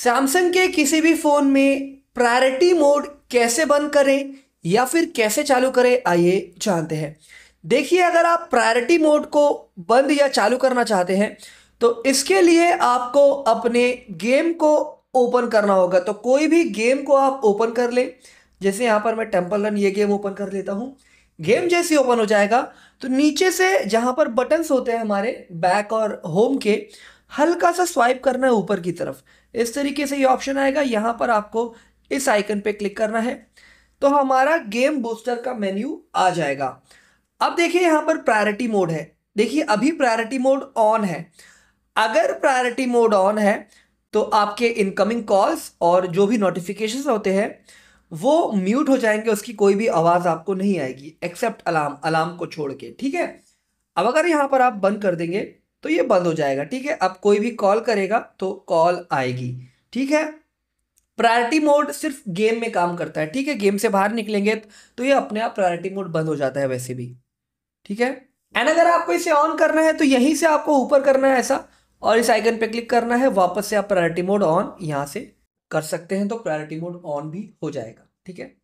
Samsung के किसी भी फ़ोन में प्रायोरिटी मोड कैसे बंद करें या फिर कैसे चालू करें आइए जानते हैं देखिए अगर आप प्रायोरिटी मोड को बंद या चालू करना चाहते हैं तो इसके लिए आपको अपने गेम को ओपन करना होगा तो कोई भी गेम को आप ओपन कर लें जैसे यहाँ पर मैं टेम्पल रन ये गेम ओपन कर लेता हूँ गेम जैसे ओपन हो जाएगा तो नीचे से जहाँ पर बटन्स होते हैं हमारे बैक और होम के हल्का सा स्वाइप करना है ऊपर की तरफ इस तरीके से ये ऑप्शन आएगा यहाँ पर आपको इस आइकन पे क्लिक करना है तो हमारा गेम बूस्टर का मेन्यू आ जाएगा अब देखिए यहाँ पर प्रायोरिटी मोड है देखिए अभी प्रायोरिटी मोड ऑन है अगर प्रायोरिटी मोड ऑन है तो आपके इनकमिंग कॉल्स और जो भी नोटिफिकेशन होते हैं वो म्यूट हो जाएंगे उसकी कोई भी आवाज़ आपको नहीं आएगी एक्सेप्ट अलार्म अलार्म को छोड़ के ठीक है अब अगर यहाँ पर आप बंद कर देंगे तो ये बंद हो जाएगा ठीक है अब कोई भी कॉल करेगा तो कॉल आएगी ठीक है प्रायोरिटी मोड सिर्फ गेम में काम करता है ठीक है गेम से बाहर निकलेंगे तो ये अपने आप प्रायोरिटी मोड बंद हो जाता है वैसे भी ठीक है एंड अगर आपको इसे ऑन करना है तो यहीं से आपको ऊपर करना है ऐसा और इस आइकन पे क्लिक करना है वापस से आप प्रायोरिटी मोड ऑन यहाँ से कर सकते हैं तो प्रायोरिटी मोड ऑन भी हो जाएगा ठीक है